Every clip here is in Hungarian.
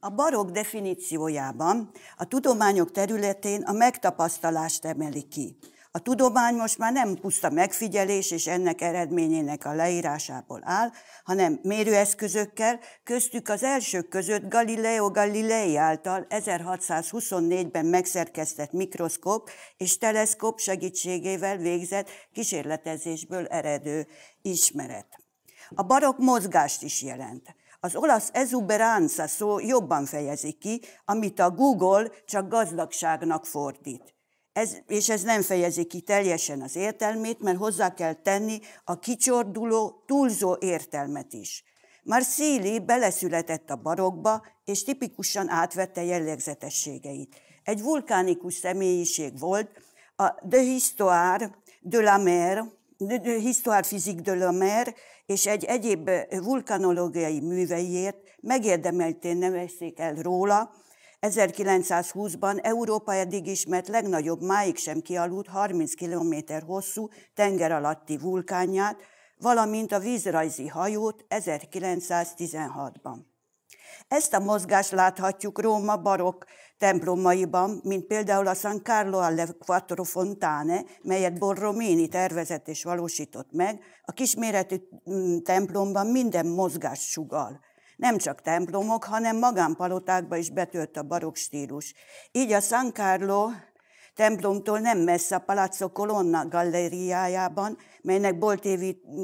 A barok definíciójában a tudományok területén a megtapasztalást emeli ki. A tudomány most már nem puszta megfigyelés és ennek eredményének a leírásából áll, hanem mérőeszközökkel, köztük az elsők között Galileo Galilei által 1624-ben megszerkesztett mikroszkóp és teleszkóp segítségével végzett kísérletezésből eredő ismeret. A barok mozgást is jelent. Az olasz exuberanza szó jobban fejezi ki, amit a Google csak gazdagságnak fordít. Ez, és ez nem fejezi ki teljesen az értelmét, mert hozzá kell tenni a kicsorduló, túlzó értelmet is. Marsili beleszületett a barokba, és tipikusan átvette jellegzetességeit. Egy vulkánikus személyiség volt, a De Histoire de la Mer, Histoire physique de la mer és egy egyéb vulkanológiai műveiért megérdemeltén nevezték el róla, 1920-ban Európa eddig ismert legnagyobb, máig sem kialudt 30 km hosszú tenger alatti vulkánját, valamint a vízrajzi hajót 1916-ban. Ezt a mozgást láthatjuk Róma barokk templomaiban, mint például a San Carlo alle Quattro Fontane, melyet Borromini tervezett és valósított meg, a kisméretű mm, templomban minden mozgás sugal. Nem csak templomok, hanem magánpalotákba is betölt a barokk stílus. Így a San Carlo templomtól nem messze a Palazzo Colonna galleriájában, melynek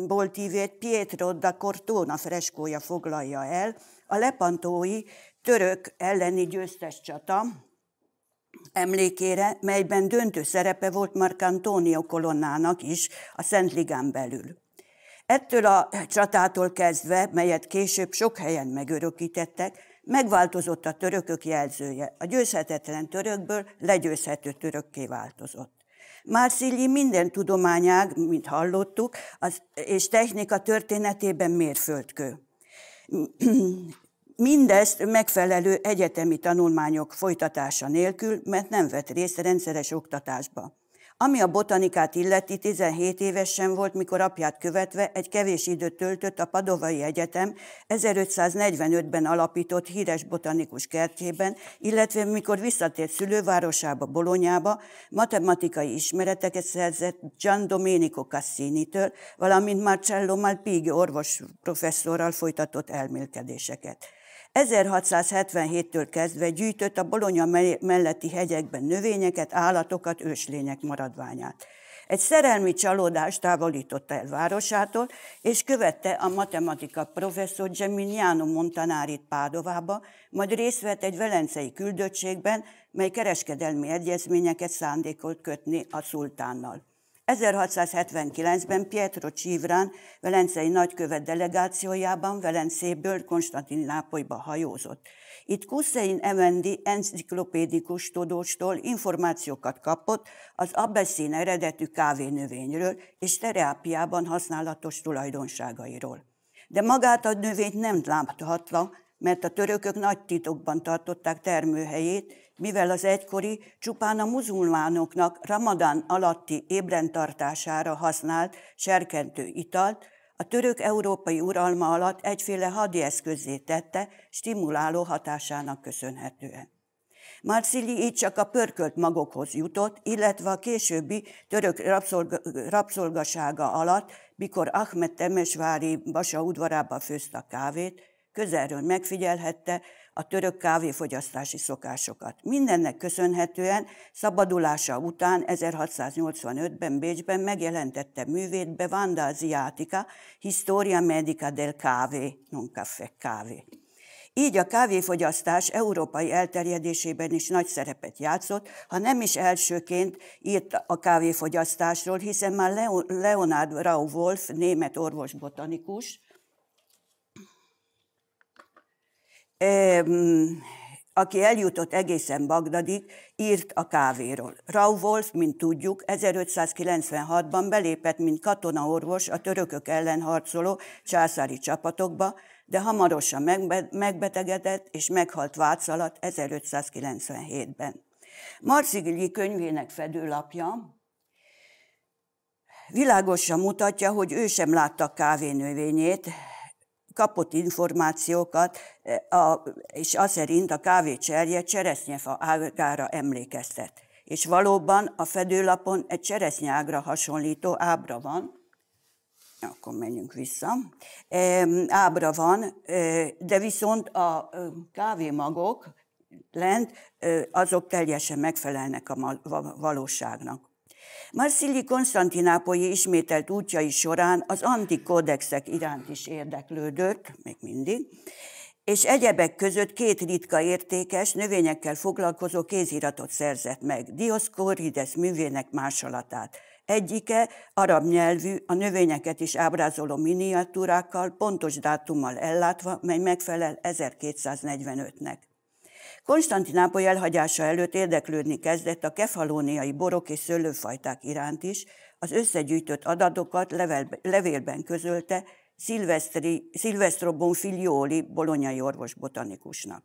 boltívét Pietro da Cortona freskója foglalja el, a lepantói török elleni győztes csata emlékére, melyben döntő szerepe volt Mark Antonio Kolonnának is a Szent Ligán belül. Ettől a csatától kezdve, melyet később sok helyen megörökítettek, megváltozott a törökök jelzője. A győzhetetlen törökből legyőzhető törökké változott. Marsilli minden tudományág, mint hallottuk, az, és technika történetében mérföldkő. Mindezt megfelelő egyetemi tanulmányok folytatása nélkül, mert nem vett részt rendszeres oktatásba. Ami a botanikát illeti, 17 évesen volt, mikor apját követve egy kevés időt töltött a Padovai Egyetem 1545-ben alapított híres botanikus kertjében, illetve mikor visszatért szülővárosába, Bolonyába, matematikai ismereteket szerzett Gian Domenico Cassini-től, valamint Marcello Malpighi orvos professzorral folytatott elmélkedéseket. 1677-től kezdve gyűjtött a Bolonya melletti hegyekben növényeket, állatokat, őslények maradványát. Egy szerelmi csalódás távolította el városától, és követte a matematika professzor Geminiano Montanárit Pádovába, majd részt vett egy velencei küldöttségben, mely kereskedelmi egyezményeket szándékolt kötni a szultánnal. 1679-ben Pietro Csívrán velencei nagykövet delegációjában Velencéből Konstantinápolyba hajózott. Itt Kusszein Emendi enciklopédikus tudóstól információkat kapott az abbeszín eredetű kávénövényről és terápiában használatos tulajdonságairól. De magát a növényt nem láthatta, mert a törökök nagy titokban tartották termőhelyét, mivel az egykori csupán a muzulmánoknak ramadán alatti ébrentartására használt serkentő italt, a török európai uralma alatt egyféle hadieszközé tette, stimuláló hatásának köszönhetően. Marszili így csak a pörkölt magokhoz jutott, illetve a későbbi török rabszolga, rabszolgasága alatt, mikor Ahmed Temesvári basa udvarába főzte a kávét, közelről megfigyelhette, a török kávéfogyasztási szokásokat. Mindennek köszönhetően szabadulása után 1685-ben Bécsben megjelentette művét Bevanda Asiatica, Historia Medica del Kávé, non caffè, kávé. Így a kávéfogyasztás európai elterjedésében is nagy szerepet játszott, ha nem is elsőként írt a kávéfogyasztásról, hiszen már Leonard Rau Wolf, német orvos botanikus, aki eljutott egészen Bagdadig, írt a kávéról. Rau Wolf, mint tudjuk, 1596-ban belépett, mint katonaorvos a törökök ellen harcoló császári csapatokba, de hamarosan megbetegedett és meghalt Vác alatt 1597-ben. Marcigilyi könyvének fedőlapja világosan mutatja, hogy ő sem látta kávénövényét, kapott információkat, e, a, és az szerint a kávécserje cseresznyefa ágára emlékeztet. És valóban a fedőlapon egy cseresznyágra hasonlító ábra van, akkor menjünk vissza, ábra van, e, de viszont a kávémagok lent, azok teljesen megfelelnek a valóságnak. Marszili Konstantinápolyi ismételt útjai során az antikódexek iránt is érdeklődött, még mindig, és egyebek között két ritka értékes, növényekkel foglalkozó kéziratot szerzett meg, Dioszkorides művének másolatát. Egyike arab nyelvű, a növényeket is ábrázoló miniatúrákkal, pontos dátummal ellátva, mely megfelel 1245-nek. Konstantinápoly elhagyása előtt érdeklődni kezdett a kefalóniai borok és szőlőfajták iránt is, az összegyűjtött adatokat levélben közölte Silvestro Bonfiglioli bolonyai orvos botanikusnak.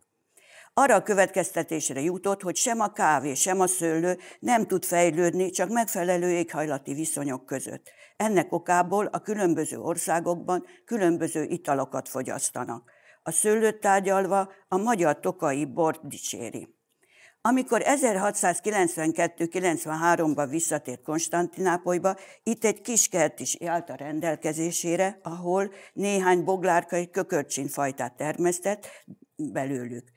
Arra a következtetésre jutott, hogy sem a kávé, sem a szőlő nem tud fejlődni, csak megfelelő éghajlati viszonyok között. Ennek okából a különböző országokban különböző italokat fogyasztanak a szőlőt tárgyalva a magyar tokai bort dicséri. Amikor 1692-93-ban visszatért Konstantinápolyba, itt egy kis kert is állt a rendelkezésére, ahol néhány boglárkai fajtát termesztett belőlük.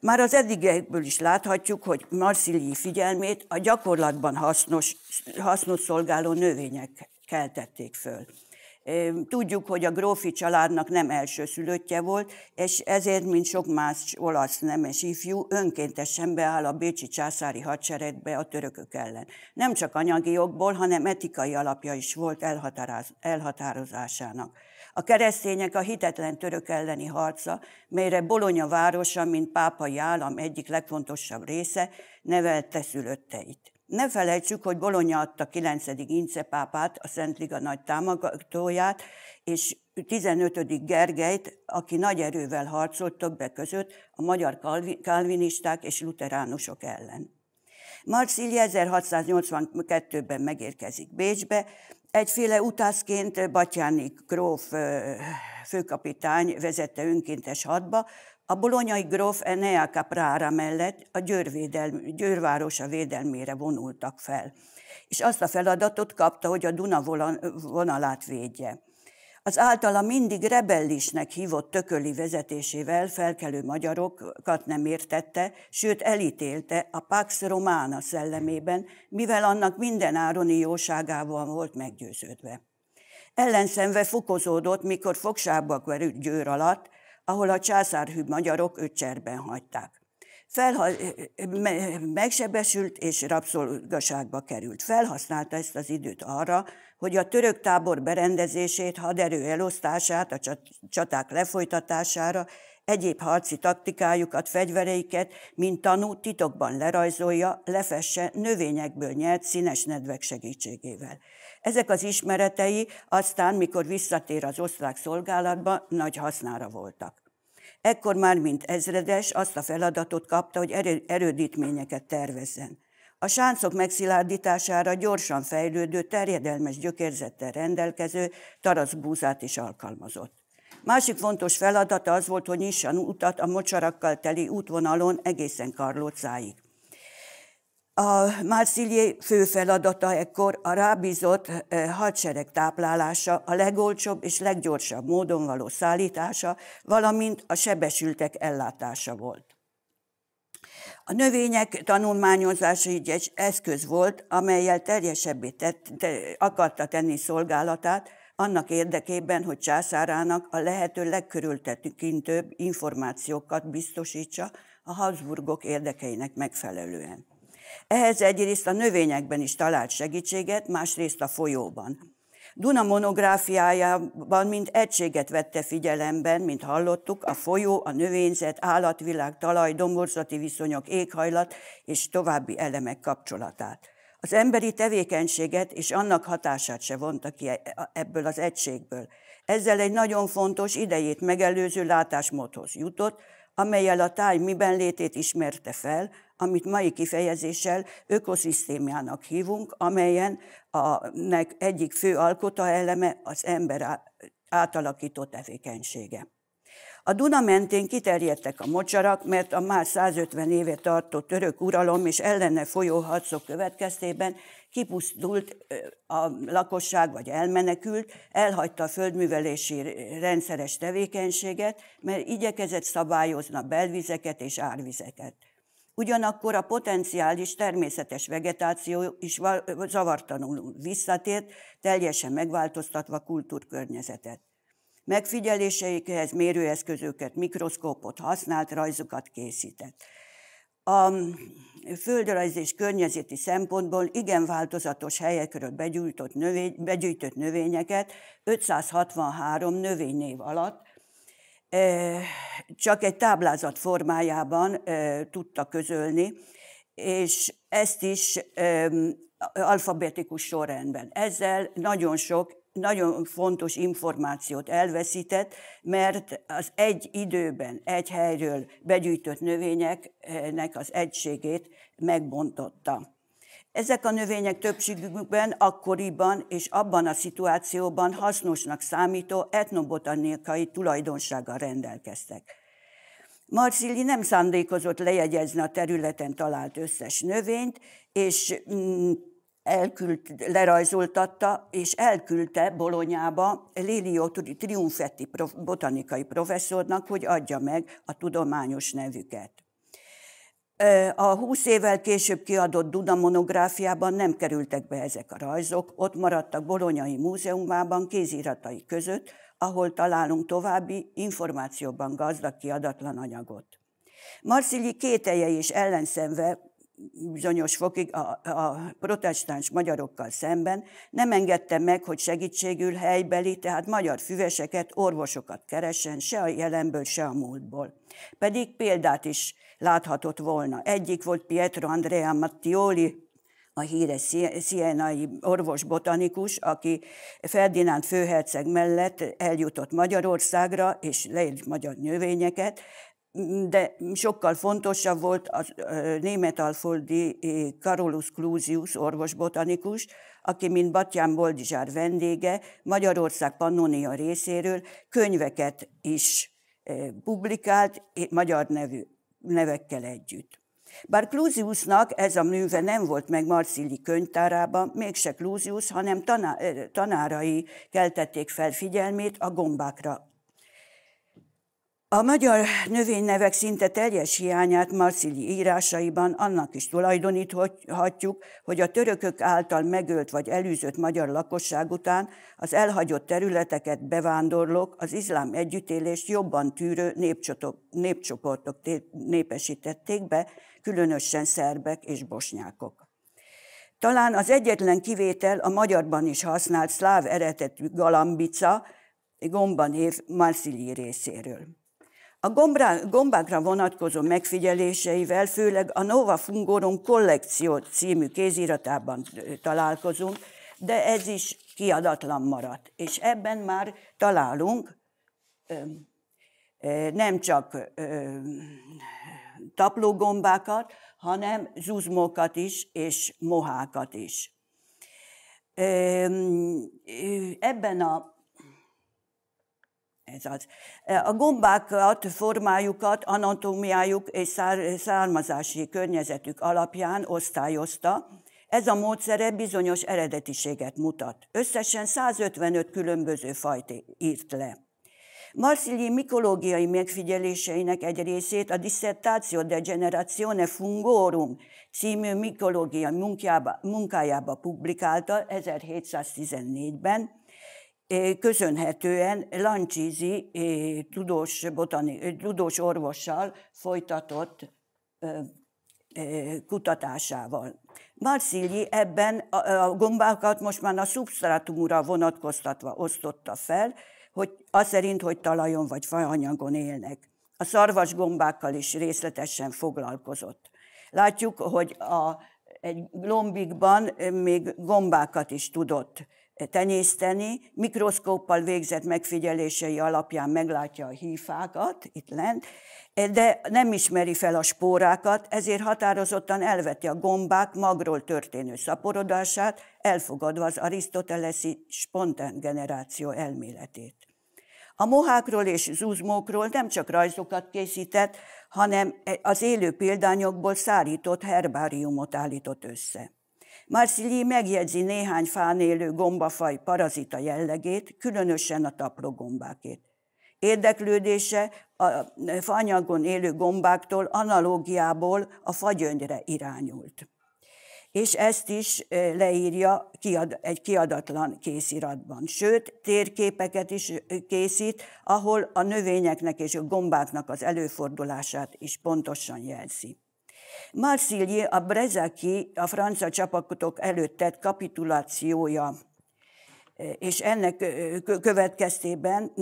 Már az eddigekből is láthatjuk, hogy Marszilii figyelmét a gyakorlatban hasznos, hasznos szolgáló növények keltették föl. Tudjuk, hogy a grófi családnak nem első szülöttje volt, és ezért, mint sok más olasz nemes ifjú, önkéntesen beáll a bécsi császári hadseregbe a törökök ellen. Nem csak anyagi jogból, hanem etikai alapja is volt elhatározásának. A keresztények a hitetlen török elleni harca, melyre Bolonya városa, mint pápai állam egyik legfontosabb része, nevelte szülötteit. Ne felejtsük, hogy Bolonya adta 9. Ince pápát, a Szentliga nagy támogatóját, és 15. Gergelyt, aki nagy erővel harcolt többek között a magyar kalvinisták és luteránusok ellen. Marszília 1682-ben megérkezik Bécsbe, egyféle utászként Batyáni Gróf főkapitány vezette önkéntes hadba, a bolonyai gróf Enea Caprara mellett a győrvárosa védelmére vonultak fel, és azt a feladatot kapta, hogy a Duna vonalát védje. Az általa mindig rebellisnek hívott tököli vezetésével felkelő magyarokat nem értette, sőt elítélte a Pax Romana szellemében, mivel annak minden ároni jóságával volt meggyőződve. Ellenszenve fokozódott, mikor fogságba került győr alatt, ahol a császárhű magyarok cserben hagyták. Felha- megsebesült és rabszolgaságba került. Felhasználta ezt az időt arra, hogy a török tábor berendezését, haderő elosztását, a csaták lefolytatására egyéb harci taktikájukat, fegyvereiket, mint tanú titokban lerajzolja, lefesse növényekből nyert színes nedvek segítségével. Ezek az ismeretei aztán, mikor visszatér az osztrák szolgálatba, nagy hasznára voltak. Ekkor már, mint ezredes, azt a feladatot kapta, hogy erődítményeket tervezzen. A sáncok megszilárdítására gyorsan fejlődő, terjedelmes gyökérzettel rendelkező búzát is alkalmazott. Másik fontos feladata az volt, hogy nyissan utat a mocsarakkal teli útvonalon egészen Karlócáig. A Marszilié fő feladata ekkor a rábízott eh, hadsereg táplálása, a legolcsóbb és leggyorsabb módon való szállítása, valamint a sebesültek ellátása volt. A növények tanulmányozása így egy eszköz volt, amelyel terjesebbé tett, te, akarta tenni szolgálatát, annak érdekében, hogy császárának a lehető legkörültekintőbb információkat biztosítsa a Habsburgok érdekeinek megfelelően. Ehhez egyrészt a növényekben is talált segítséget, másrészt a folyóban. Duna monográfiájában mint egységet vette figyelemben, mint hallottuk, a folyó, a növényzet, állatvilág, talaj, domborzati viszonyok, éghajlat és további elemek kapcsolatát. Az emberi tevékenységet és annak hatását se vonta ki e, ebből az egységből. Ezzel egy nagyon fontos idejét megelőző látásmódhoz jutott, amelyel a táj miben létét ismerte fel, amit mai kifejezéssel ökoszisztémának hívunk, amelyen a, nek egyik fő alkota eleme az ember átalakító tevékenysége. A Duna mentén kiterjedtek a mocsarak, mert a már 150 éve tartó török uralom és ellene folyó harcok következtében kipusztult a lakosság, vagy elmenekült, elhagyta a földművelési rendszeres tevékenységet, mert igyekezett szabályozni a belvizeket és árvizeket. Ugyanakkor a potenciális természetes vegetáció is zavartanul visszatért, teljesen megváltoztatva kultúrkörnyezetet. Megfigyeléseikhez mérőeszközöket, mikroszkópot használt, rajzokat készített. A földrajz és környezeti szempontból igen változatos helyekről begyűjtött, növény, begyűjtött növényeket 563 növénynév alatt e, csak egy táblázat formájában e, tudta közölni, és ezt is e, alfabetikus sorrendben. Ezzel nagyon sok nagyon fontos információt elveszített, mert az egy időben, egy helyről begyűjtött növényeknek az egységét megbontotta. Ezek a növények többségükben akkoriban és abban a szituációban hasznosnak számító etnobotanikai tulajdonsággal rendelkeztek. Marcilli nem szándékozott lejegyezni a területen talált összes növényt, és mm, elküld, lerajzoltatta, és elküldte Bolonyába Lélio Triumfetti prof, botanikai professzornak, hogy adja meg a tudományos nevüket. A 20 évvel később kiadott Duda monográfiában nem kerültek be ezek a rajzok, ott maradtak Bolonyai Múzeumában kéziratai között, ahol találunk további információban gazdag kiadatlan anyagot. Marszili kételje és ellenszenve bizonyos fokig a, a protestáns magyarokkal szemben nem engedte meg, hogy segítségül helybeli, tehát magyar füveseket, orvosokat keressen, se a jelenből, se a múltból. Pedig példát is láthatott volna. Egyik volt Pietro Andrea Mattioli, a híres szienai botanikus, aki Ferdinánd főherceg mellett eljutott Magyarországra, és leírt magyar növényeket, de sokkal fontosabb volt a németalföldi Karolus Clusius orvosbotanikus, aki, mint Batyán Boldizsár vendége, Magyarország Pannonia részéről könyveket is publikált magyar nevű, nevekkel együtt. Bár Clusiusnak ez a műve nem volt meg Marszilli könyvtárában, mégse Clusius, hanem taná- tanárai keltették fel figyelmét a gombákra a magyar növénynevek szinte teljes hiányát Marszili írásaiban annak is tulajdoníthatjuk, hogy a törökök által megölt vagy elűzött magyar lakosság után az elhagyott területeket bevándorlók az izlám együttélést jobban tűrő népcsoportok népesítették be, különösen szerbek és bosnyákok. Talán az egyetlen kivétel a magyarban is használt szláv eredetű galambica, gombanév Marszili részéről. A gombákra vonatkozó megfigyeléseivel, főleg a Nova Fungorum kollekció című kéziratában találkozunk, de ez is kiadatlan maradt. És ebben már találunk nem csak taplógombákat, hanem zuzmókat is, és mohákat is. Ebben a ez az. E, a gombákat, formájukat, anatómiájuk és származási környezetük alapján osztályozta. Ez a módszere bizonyos eredetiséget mutat. Összesen 155 különböző fajt írt le. Marszilli mikológiai megfigyeléseinek egy részét a Dissertatio de Generazione Fungorum című mikológiai munkájába publikálta 1714-ben, köszönhetően Lancsizi tudós, botani, tudós orvossal folytatott kutatásával. Marsili ebben a gombákat most már a szubstrátumra vonatkoztatva osztotta fel, hogy az szerint, hogy talajon vagy fajanyagon élnek. A szarvas gombákkal is részletesen foglalkozott. Látjuk, hogy a, egy lombikban még gombákat is tudott tenyészteni, mikroszkóppal végzett megfigyelései alapján meglátja a hífákat itt lent, de nem ismeri fel a spórákat, ezért határozottan elveti a gombák magról történő szaporodását, elfogadva az arisztoteleszi spontán generáció elméletét. A mohákról és zuzmókról nem csak rajzokat készített, hanem e- az élő példányokból szárított herbáriumot állított össze. Marcilli megjegyzi néhány fán élő gombafaj parazita jellegét, különösen a taprogombákét. Érdeklődése a fanyagon élő gombáktól analógiából a fagyöngyre irányult. És ezt is leírja egy kiadatlan kéziratban. Sőt, térképeket is készít, ahol a növényeknek és a gombáknak az előfordulását is pontosan jelzi. Marszilje a Brezaki a francia csapatok előtt tett kapitulációja és ennek következtében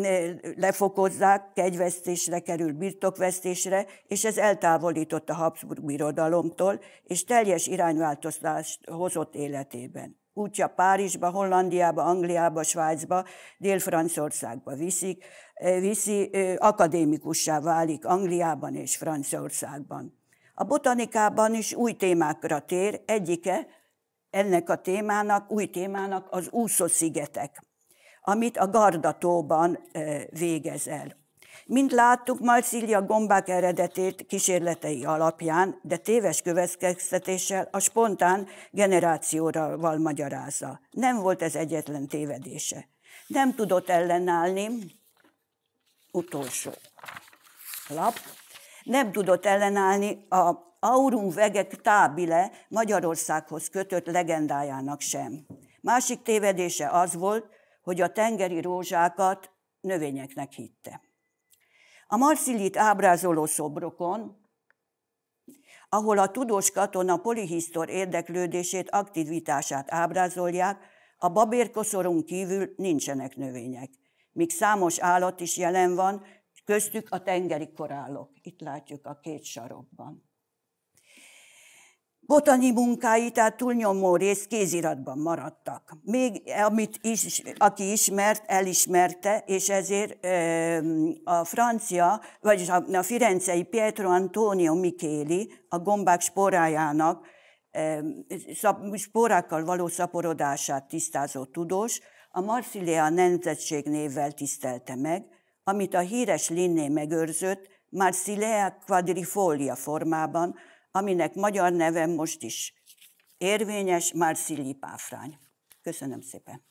lefokozzák, kegyvesztésre kerül, birtokvesztésre, és ez eltávolított a Habsburg birodalomtól, és teljes irányváltozást hozott életében. Útja Párizsba, Hollandiába, Angliába, Svájcba, Dél-Franciaországba viszik, viszi, akadémikussá válik Angliában és Franciaországban. A botanikában is új témákra tér, egyike ennek a témának, új témának az úszószigetek, amit a Gardatóban végez el. Mint láttuk, Marcilia gombák eredetét kísérletei alapján, de téves következtetéssel a spontán generációval magyarázza. Nem volt ez egyetlen tévedése. Nem tudott ellenállni. Utolsó lap nem tudott ellenállni a Aurum Veget Tábile Magyarországhoz kötött legendájának sem. Másik tévedése az volt, hogy a tengeri rózsákat növényeknek hitte. A Marszilit ábrázoló szobrokon, ahol a tudós katona polihisztor érdeklődését, aktivitását ábrázolják, a babérkoszoron kívül nincsenek növények. Míg számos állat is jelen van, Köztük a tengeri korálok, itt látjuk a két sarokban. Botani munkái, tehát túlnyomó rész kéziratban maradtak. Még amit is, aki ismert, elismerte, és ezért a francia, vagyis a, a firencei Pietro Antonio Micheli a gombák sporájának, spórákkal sporákkal való szaporodását tisztázó tudós, a Marsilia nemzetség névvel tisztelte meg, amit a híres Linné megőrzött Marsilea quadrifolia formában, aminek magyar neve most is érvényes Marsili páfrány. Köszönöm szépen!